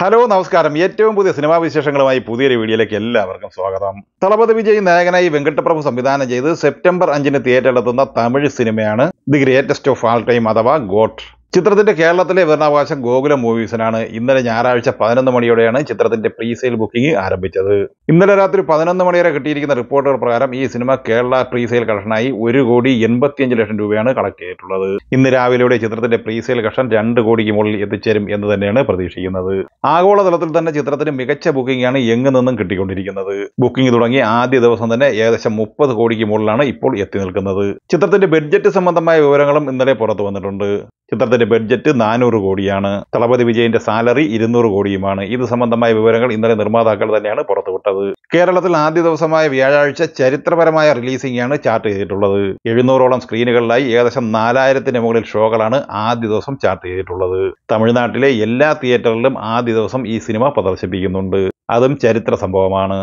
hello നമസ്കാരം ഏറ്റവും പുതിയ സിനിമാ വിശേഷങ്ങളുമായി പുതിയൊരു വീഡിയോയിലേക്ക് എല്ലാവർക്കും സ്വാഗതം തളപതി വിജയ് നായകനായി വെങ്കട്ടപ്രഭു സംവിധാനം ചെയ്ത് സെപ്റ്റംബർ അഞ്ചിന് തിയേറ്ററിലെത്തുന്ന തമിഴ് സിനിമയാണ് the greatest of all time അഥവാ ഗോട്ട് ചിത്രത്തിന്റെ കേരളത്തിലെ വിവരണാവകാശം ഗോകുലം മൂവീസിനാണ് ഇന്നലെ ഞായറാഴ്ച പതിനൊന്ന് മണിയോടെയാണ് ചിത്രത്തിന്റെ പ്രീ സെയിൽ ബുക്കിംഗ് ആരംഭിച്ചത് ഇന്നലെ രാത്രി പതിനൊന്ന് മണിവരെ കിട്ടിയിരിക്കുന്ന റിപ്പോർട്ടുകൾ പ്രകാരം ഈ സിനിമ കേരള പ്രീ സെയിൽ കളക്ഷനായി ഒരു കോടി എൺപത്തിയഞ്ച് ലക്ഷം രൂപയാണ് കളക്ട് ചെയ്തിട്ടുള്ളത് ഇന്ന് രാവിലെയോടെ ചിത്രത്തിന്റെ പ്രീ സെയിൽ കളക്ഷൻ രണ്ട് കോടിക്ക് മുകളിൽ എത്തിച്ചേരും എന്ന് തന്നെയാണ് പ്രതീക്ഷിക്കുന്നത് ആഗോളതലത്തിൽ തന്നെ ചിത്രത്തിന് മികച്ച ബുക്കിംഗ് ആണ് എങ്ങു നിന്നും കിട്ടിക്കൊണ്ടിരിക്കുന്നത് ബുക്കിംഗ് തുടങ്ങി ആദ്യ ദിവസം തന്നെ ഏകദേശം മുപ്പത് കോടിക്ക് മുകളിലാണ് ഇപ്പോൾ എത്തി നിൽക്കുന്നത് ചിത്രത്തിന്റെ ബഡ്ജറ്റ് സംബന്ധമായ വിവരങ്ങളും ഇന്നലെ പുറത്തു വന്നിട്ടുണ്ട് ചിത്രത്തിന്റെ ബഡ്ജറ്റ് നാനൂറ് കോടിയാണ് തളപതി വിജയന്റെ സാലറി ഇരുന്നൂറ് കോടിയുമാണ് ഇത് സംബന്ധമായ വിവരങ്ങൾ ഇന്നലെ നിർമ്മാതാക്കൾ തന്നെയാണ് പുറത്തുവിട്ടത് കേരളത്തിൽ ആദ്യ ദിവസമായ വ്യാഴാഴ്ച ചരിത്രപരമായ റിലീസിംഗ് ആണ് ചാർട്ട് ചെയ്തിട്ടുള്ളത് എഴുന്നൂറോളം സ്ക്രീനുകളിലായി ഏകദേശം നാലായിരത്തിന് മുകളിൽ ഷോകളാണ് ആദ്യ ദിവസം ചാർട്ട് ചെയ്തിട്ടുള്ളത് തമിഴ്നാട്ടിലെ എല്ലാ തിയേറ്ററിലും ആദ്യ ദിവസം ഈ സിനിമ പ്രദർശിപ്പിക്കുന്നുണ്ട് അതും ചരിത്ര സംഭവമാണ്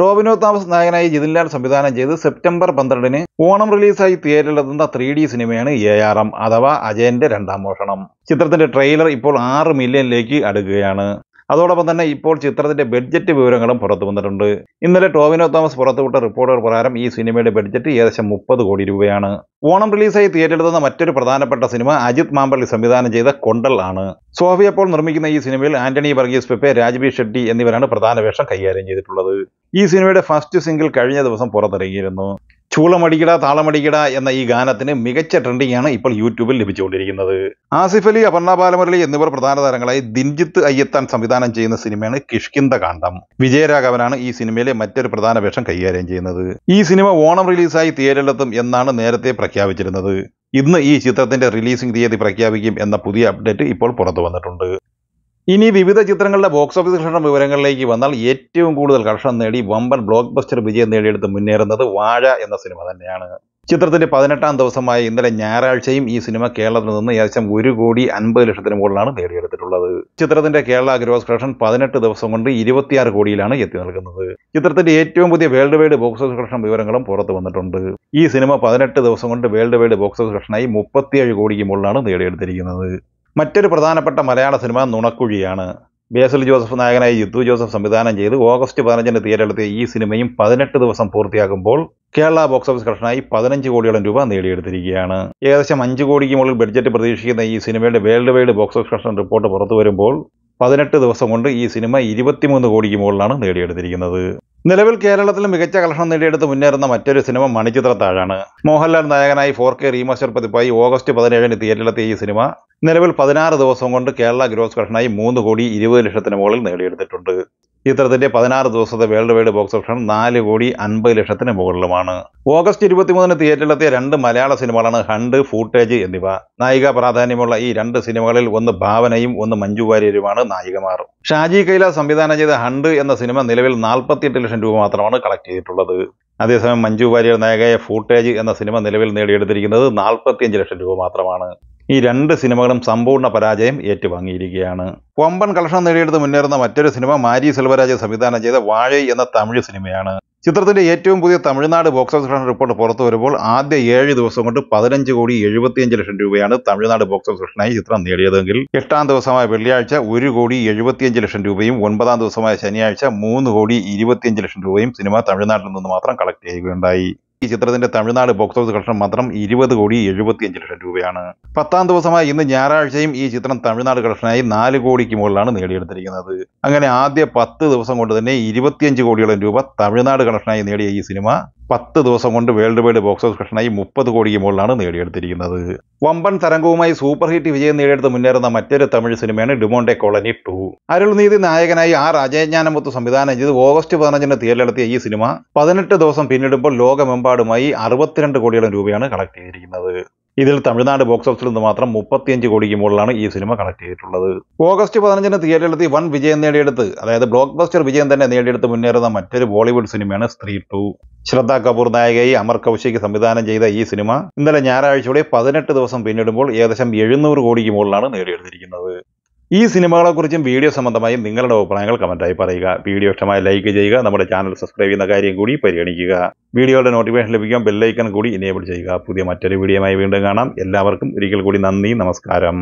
ടോവിനോ താമസ് നായകനായി ജിതിൻലാൽ സംവിധാനം ചെയ്ത് സെപ്റ്റംബർ പന്ത്രണ്ടിന് ഓണം റിലീസായി തിയേറ്ററിലെത്തുന്ന ത്രീ ഡി സിനിമയാണ് എ ആർ എം അഥവാ അജയന്റെ രണ്ടാം മോഷണം ചിത്രത്തിന്റെ ട്രെയിലർ ഇപ്പോൾ ആറ് മില്യണിലേക്ക് അടുക്കുകയാണ് അതോടൊപ്പം തന്നെ ഇപ്പോൾ ചിത്രത്തിന്റെ ബഡ്ജറ്റ് വിവരങ്ങളും പുറത്തു വന്നിട്ടുണ്ട് ഇന്നലെ ടോവിനോ തോമസ് പുറത്തുവിട്ട റിപ്പോർട്ടുകൾ പ്രകാരം ഈ സിനിമയുടെ ബഡ്ജറ്റ് ഏകദേശം മുപ്പത് കോടി രൂപയാണ് ഓണം റിലീസായി തിയേറ്ററിലെത്തുന്ന മറ്റൊരു പ്രധാനപ്പെട്ട സിനിമ അജിത് മാമ്പള്ളി സംവിധാനം ചെയ്ത കൊണ്ടൽ ആണ് സോഫിയ പോൾ നിർമ്മിക്കുന്ന ഈ സിനിമയിൽ ആന്റണി വർഗീസ് പെപ്പെ രാജ്ബി ഷെട്ടി എന്നിവരാണ് പ്രധാന വേഷം കൈകാര്യം ചെയ്തിട്ടുള്ളത് ഈ സിനിമയുടെ ഫസ്റ്റ് സിംഗിൾ കഴിഞ്ഞ ദിവസം പുറത്തിറങ്ങിയിരുന്നു ചൂളമടിക്കട താളമടിക്കട എന്ന ഈ ഗാനത്തിന് മികച്ച ട്രെൻഡിംഗ് ആണ് ഇപ്പോൾ യൂട്യൂബിൽ ലഭിച്ചുകൊണ്ടിരിക്കുന്നത് ആസിഫ് അലി അപർണ ബാലമുരളി എന്നിവർ പ്രധാന താരങ്ങളായി ദിൻജിത്ത് അയ്യത്താൻ സംവിധാനം ചെയ്യുന്ന സിനിമയാണ് കിഷ്കിന്ദ കാന്തം വിജയരാഘവനാണ് ഈ സിനിമയിലെ മറ്റൊരു പ്രധാന വേഷം കൈകാര്യം ചെയ്യുന്നത് ഈ സിനിമ ഓണം റിലീസായി തിയേറ്ററിലെത്തും എന്നാണ് നേരത്തെ പ്രഖ്യാപിച്ചിരുന്നത് ഇന്ന് ഈ ചിത്രത്തിന്റെ റിലീസിംഗ് തീയതി പ്രഖ്യാപിക്കും എന്ന പുതിയ അപ്ഡേറ്റ് ഇപ്പോൾ പുറത്തു വന്നിട്ടുണ്ട് ഇനി വിവിധ ചിത്രങ്ങളുടെ ബോക്സ് ഓഫീസ് കളക്ഷൻ വിവരങ്ങളിലേക്ക് വന്നാൽ ഏറ്റവും കൂടുതൽ കളക്ഷൻ നേടി വമ്പൻ ബ്ലോക്ക് ബസ്റ്റർ വിജയം നേടിയെടുത്ത് മുന്നേറുന്നത് വാഴ എന്ന സിനിമ തന്നെയാണ് ചിത്രത്തിന്റെ പതിനെട്ടാം ദിവസമായ ഇന്നലെ ഞായറാഴ്ചയും ഈ സിനിമ കേരളത്തിൽ നിന്ന് ഏകദേശം ഒരു കോടി അൻപത് ലക്ഷത്തിന് മുകളിലാണ് നേടിയെടുത്തിട്ടുള്ളത് ചിത്രത്തിന്റെ കേരള ഗ്രോസ് കളക്ഷൻ പതിനെട്ട് ദിവസം കൊണ്ട് ഇരുപത്തിയാറ് കോടിയിലാണ് എത്തി നൽകുന്നത് ചിത്രത്തിന്റെ ഏറ്റവും പുതിയ world wide box office collection വിവരങ്ങളും പുറത്തു വന്നിട്ടുണ്ട് ഈ സിനിമ പതിനെട്ട് ദിവസം കൊണ്ട് വേൾഡ് വൈഡ് ബോക്സ് ഓഫീസ് കളക്ഷനായി മുപ്പത്തിയേഴ് കോടിക്ക് മുകളിലാണ് നേടിയെടുത്തിരിക്കുന്നത് മറ്റൊരു പ്രധാനപ്പെട്ട മലയാള സിനിമ നുണക്കുഴിയാണ് ബേസൽ ജോസഫ് നായകനായി ജിത്തു ജോസഫ് സംവിധാനം ചെയ്ത് ഓഗസ്റ്റ് പതിനഞ്ചിന് തിയേറ്ററിലെത്തിയ ഈ സിനിമയും പതിനെട്ട് ദിവസം പൂർത്തിയാക്കുമ്പോൾ കേരള ബോക്സ് ഓഫീസ് കളക്ഷനായി പതിനഞ്ച് കോടിയോളം രൂപ നേടിയെടുത്തിരിക്കുകയാണ് ഏകദേശം അഞ്ച് കോടിക്ക് മുകളിൽ ബഡ്ജറ്റ് പ്രതീക്ഷിക്കുന്ന ഈ സിനിമയുടെ world wide box office collection report പുറത്തു വരുമ്പോൾ പതിനെട്ട് ദിവസം കൊണ്ട് ഈ സിനിമ ഇരുപത്തിമൂന്ന് കോടിക്ക് മുകളിലാണ് നേടിയെടുത്തിരിക്കുന്നത് നിലവിൽ കേരളത്തിൽ മികച്ച കളക്ഷൻ നേടിയെടുത്ത് മുന്നേറുന്ന മറ്റൊരു സിനിമ മണിച്ചിത്രത്താഴാണ് മോഹൻലാൽ നായകനായി ഫോർ കെ റീമാസ്റ്റർ പതിപ്പായി ഓഗസ്റ്റ് പതിനേഴിന് തിയേറ്ററിലെത്തിയ ഈ സിനിമ നിലവിൽ പതിനാറ് ദിവസം കൊണ്ട് കേരള ഗ്രോസ് കളക്ഷനായി മൂന്ന് കോടി ഇരുപത് ലക്ഷത്തിന് മുകളിൽ നേടിയെടുത്തിട്ടുണ്ട് ചിത്രത്തിന്റെ പതിനാറ് ദിവസത്തെ വേൾഡ് വൈഡ് ബോക്സ് ഓഫീസ് നാല് കോടി അൻപത് ലക്ഷത്തിന് മുകളിലുമാണ് ഓഗസ്റ്റ് ഇരുപത്തിമൂന്നിന് തിയേറ്ററിലെത്തിയ രണ്ട് മലയാള സിനിമകളാണ് ഹണ്ട് ഫൂട്ടേജ് എന്നിവ നായിക പ്രാധാന്യമുള്ള ഈ രണ്ട് സിനിമകളിൽ ഒന്ന് ഭാവനയും ഒന്ന് മഞ്ജു വാര്യരുമാണ് നായികമാർ ഷാജി കൈലാസ് സംവിധാനം ചെയ്ത ഹണ്ട് എന്ന സിനിമ നിലവിൽ നാൽപ്പത്തിയെട്ട് ലക്ഷം രൂപ മാത്രമാണ് കളക്ട് ചെയ്തിട്ടുള്ളത് അതേസമയം മഞ്ജു വാര്യർ നായകയായ ഫൂട്ടേജ് എന്ന സിനിമ നിലവിൽ നേടിയെടുത്തിരിക്കുന്നത് നാൽപ്പത്തിയഞ്ച് ലക്ഷം രൂപ മാത്രമാണ് ഈ രണ്ട് സിനിമകളും സമ്പൂർണ്ണ പരാജയം ഏറ്റുവാങ്ങിയിരിക്കുകയാണ് കൊമ്പൻ കളക്ഷൻ നേടിയെടുത്ത് മുന്നേറുന്ന മറ്റൊരു സിനിമ മാരി സെൽവരാജ് സംവിധാനം ചെയ്ത വാഴൈ എന്ന തമിഴ് സിനിമയാണ് ചിത്രത്തിന്റെ ഏറ്റവും പുതിയ Tamil Nadu box office collection report പുറത്തു വരുമ്പോൾ ആദ്യ ഏഴ് ദിവസം കൊണ്ട് പതിനഞ്ച് കോടി എഴുപത്തിയഞ്ച് ലക്ഷം രൂപയാണ് തമിഴ്നാട് ബോക്സ് ഓഫീസ് കളക്ഷനായി ചിത്രം നേടിയതെങ്കിൽ എട്ടാം ദിവസമായ വെള്ളിയാഴ്ച ഒരു കോടി എഴുപത്തിയഞ്ച് ലക്ഷം രൂപയും ഒൻപതാം ദിവസമായ ശനിയാഴ്ച മൂന്ന് കോടി ഇരുപത്തിയഞ്ച് ലക്ഷം രൂപയും സിനിമ തമിഴ്നാട്ടിൽ നിന്ന് മാത്രം കളക്ട് ചെയ്യുകയുണ്ടായി ഈ ചിത്രത്തിന്റെ തമിഴ്നാട് ബോക്സ് ഓഫീസ് കളക്ഷൻ മാത്രം ഇരുപത് കോടി അഞ്ച് ലക്ഷം രൂപയാണ് പത്താം ദിവസമായ ഇന്ന് ഞായറാഴ്ചയും ഈ ചിത്രം തമിഴ്നാട് കളക്ഷനായി നാല് കോടിക്ക് മുകളിലാണ് നേടിയെടുത്തിരിക്കുന്നത് അങ്ങനെ ആദ്യ പത്ത് ദിവസം കൊണ്ട് തന്നെ ഇരുപത്തിയഞ്ച് കോടിയോളം രൂപ തമിഴ്നാട് കളക്ഷനായി നേടിയ ഈ സിനിമ പത്ത് ദിവസം കൊണ്ട് വേൾഡ് വൈഡ് ബോക്സ് ഓഫീസ് കളക്ഷനായി മുപ്പത് കോടിക്ക് മുകളിലാണ് നേടിയെടുത്തിരിക്കുന്നത് വമ്പൻ തരംഗവുമായി സൂപ്പർ ഹിറ്റ് വിജയം നേടിയെടുത്ത് മുന്നേറുന്ന മറ്റൊരു തമിഴ് സിനിമയാണ് ഡിമോണ്ടെ കോളനി ടു അരുൾനീതി നായകനായി ആ രാജയജ്ഞാനമൊത്ത് സംവിധാനം ചെയ്ത് ഓഗസ്റ്റ് പതിനഞ്ചിന് തിയേറ്ററിലെത്തിയ ഈ സിനിമ പതിനെട്ട് ദിവസം പിന്നിടുമ്പോൾ ലോകമെമ്പാടുമായി അറുപത്തിരണ്ട് കോടിയോളം രൂപയാണ് കളക്ട് ചെയ്തിരിക്കുന്നത് ഇതിൽ തമിഴ്നാട് ബോക്സ് ഓഫീസിൽ നിന്ന് മാത്രം മുപ്പത്തിയഞ്ച് കോടിക്ക് മുകളിലാണ് ഈ സിനിമ കണക്ട് ചെയ്തിട്ടുള്ളത് ഓഗസ്റ്റ് പതിനഞ്ചിന് തിയേറ്ററിലെത്തി വൻ വിജയം നേടിയെടുത്ത് അതായത് ബ്ലോക്ക് ബസ്റ്റർ വിജയം തന്നെ നേടിയെടുത്ത് മുന്നേറുന്ന മറ്റൊരു ബോളിവുഡ് സിനിമയാണ് സ്ത്രീ ടു ശ്രദ്ധ കപൂർ നായികയെ അമർ കൗശിക് സംവിധാനം ചെയ്ത ഈ സിനിമ ഇന്നലെ ഞായറാഴ്ചയോടെ പതിനെട്ട് ദിവസം പിന്നിടുമ്പോൾ ഏകദേശം എഴുന്നൂറ് കോടിക്ക് മുകളിലാണ് നേടിയെടുത്തിരിക്കുന്നത് ഈ സിനിമകളെക്കുറിച്ചും വീഡിയോ സംബന്ധമായും നിങ്ങളുടെ അഭിപ്രായങ്ങൾ കമൻറ്റായി പറയുക വീഡിയോ ഇഷ്ടമായ ലൈക്ക് ചെയ്യുക നമ്മുടെ ചാനൽ സബ്സ്ക്രൈബ് ചെയ്യുന്ന കാര്യം കൂടി പരിഗണിക്കുക വീഡിയോയുടെ നോട്ടിഫിക്കേഷൻ ലഭിക്കാൻ ബെല്ലൈക്കൺ കൂടി ഇനേബിൾ ചെയ്യുക പുതിയ മറ്റൊരു വീഡിയോയുമായി വീണ്ടും കാണാം എല്ലാവർക്കും ഒരിക്കൽ കൂടി നന്ദി നമസ്കാരം